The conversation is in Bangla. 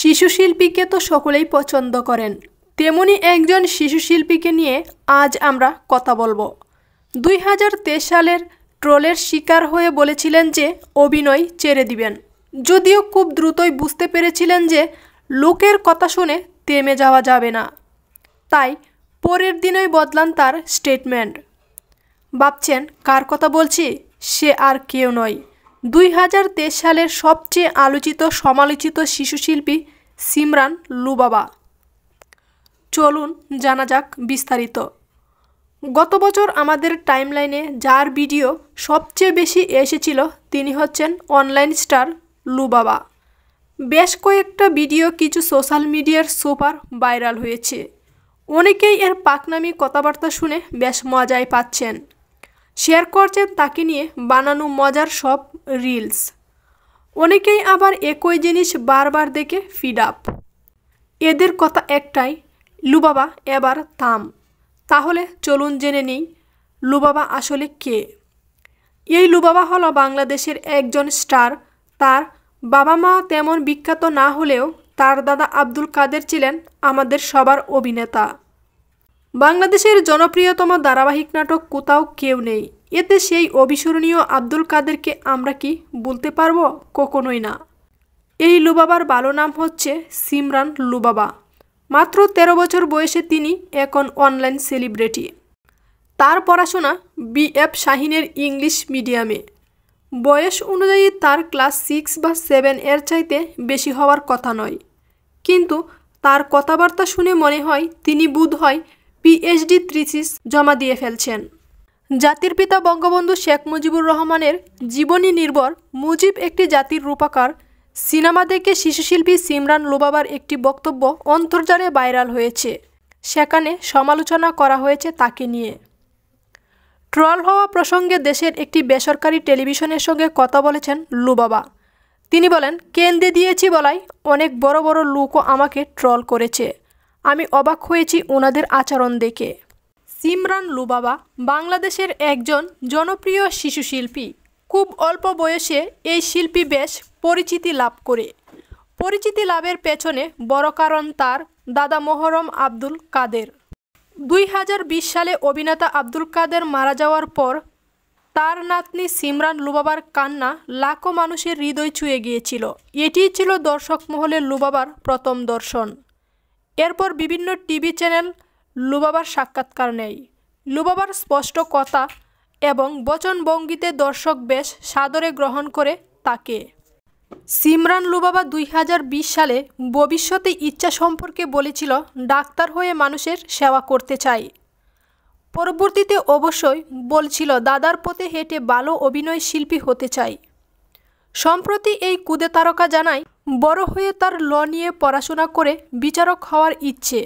শিশু শিল্পীকে তো সকলেই পছন্দ করেন তেমনি একজন শিশু শিল্পীকে নিয়ে আজ আমরা কথা বলবো দুই সালের ট্রোলের শিকার হয়ে বলেছিলেন যে অভিনয় ছেড়ে দিবেন যদিও খুব দ্রুতই বুঝতে পেরেছিলেন যে লোকের কথা শুনে তেমে যাওয়া যাবে না তাই পরের দিনই বদলান তার স্টেটমেন্ট ভাবছেন কার কথা বলছি সে আর কেউ নয় দুই সালের সবচেয়ে আলোচিত সমালোচিত শিশুশিল্পী সিমরান লুবাবা চলুন জানা যাক বিস্তারিত গত বছর আমাদের টাইমলাইনে যার ভিডিও সবচেয়ে বেশি এসেছিল তিনি হচ্ছেন অনলাইন স্টার লুবাবা বেশ কয়েকটা ভিডিও কিছু সোশ্যাল মিডিয়ার সোপার ভাইরাল হয়েছে অনেকেই এর পাকনামি কথাবার্তা শুনে বেশ মজাই পাচ্ছেন শেয়ার করছেন তাকে নিয়ে বানানো মজার সব রিলস অনেকেই আবার একই জিনিস বারবার দেখে ফিড আপ এদের কথা একটাই লুবাবা এবার থাম তাহলে চলুন জেনে নিই লুবাবা আসলে কে এই লুবাবা হলো বাংলাদেশের একজন স্টার তার বাবা মা তেমন বিখ্যাত না হলেও তার দাদা আব্দুল কাদের ছিলেন আমাদের সবার অভিনেতা বাংলাদেশের জনপ্রিয়তম ধারাবাহিক নাটক কোথাও কেউ নেই এতে সেই অবিস্মরণীয় আব্দুল কাদেরকে আমরা কি বলতে পারবো কখনোই না এই লুবাবার ভালো নাম হচ্ছে সিমরান লুবাবা মাত্র ১৩ বছর বয়সে তিনি এখন অনলাইন সেলিব্রিটি তার পড়াশোনা বি এফ শাহিনের ইংলিশ মিডিয়ামে বয়স অনুযায়ী তার ক্লাস সিক্স বা সেভেন এর চাইতে বেশি হওয়ার কথা নয় কিন্তু তার কথাবার্তা শুনে মনে হয় তিনি বোধ হয় পিএইচডি থ্রিসিস জমা দিয়ে ফেলছেন জাতির পিতা বঙ্গবন্ধু শেখ মুজিবুর রহমানের জীবনী নির্ভর মুজিব একটি জাতির রূপাকার সিনেমা দেখে শিশুশিল্পী সিমরান লোবাবার একটি বক্তব্য অন্তর্জালে ভাইরাল হয়েছে সেখানে সমালোচনা করা হয়েছে তাকে নিয়ে ট্রল হওয়া প্রসঙ্গে দেশের একটি বেসরকারি টেলিভিশনের সঙ্গে কথা বলেছেন লুবাবা তিনি বলেন কেন্দ্রে দিয়েছি বলায় অনেক বড় বড় লুকও আমাকে ট্রল করেছে আমি অবাক হয়েছি ওনাদের আচরণ দেখে সিমরান লুবাবা বাংলাদেশের একজন জনপ্রিয় শিশু শিল্পী খুব অল্প বয়সে এই শিল্পী বেশ পরিচিতি লাভ করে পরিচিতি লাভের পেছনে বড় কারণ তার দাদা মোহরম আব্দুল কাদের দুই হাজার বিশ সালে অভিনেতা আব্দুল কাদের মারা যাওয়ার পর তার নাতনি সিমরান লুবাবার কান্না লাখো মানুষের হৃদয় ছুঁয়ে গিয়েছিল এটি ছিল দর্শক মহলের লুবাবার প্রথম দর্শন এরপর বিভিন্ন টিভি চ্যানেল লুবাবার সাক্ষাৎকার নেয় লুবাবার স্পষ্ট কথা এবং বচনভঙ্গিতে দর্শক বেশ সাদরে গ্রহণ করে তাকে সিমরান লুবাবা দুই সালে ভবিষ্যতে ইচ্ছা সম্পর্কে বলেছিল ডাক্তার হয়ে মানুষের সেবা করতে চাই পরবর্তীতে অবশ্যই বলছিল দাদার পথে হেঁটে ভালো অভিনয় শিল্পী হতে চাই সম্প্রতি এই কুদে তারকা জানায় বড় হয়ে তার ল নিয়ে পড়াশোনা করে বিচারক হওয়ার ইচ্ছে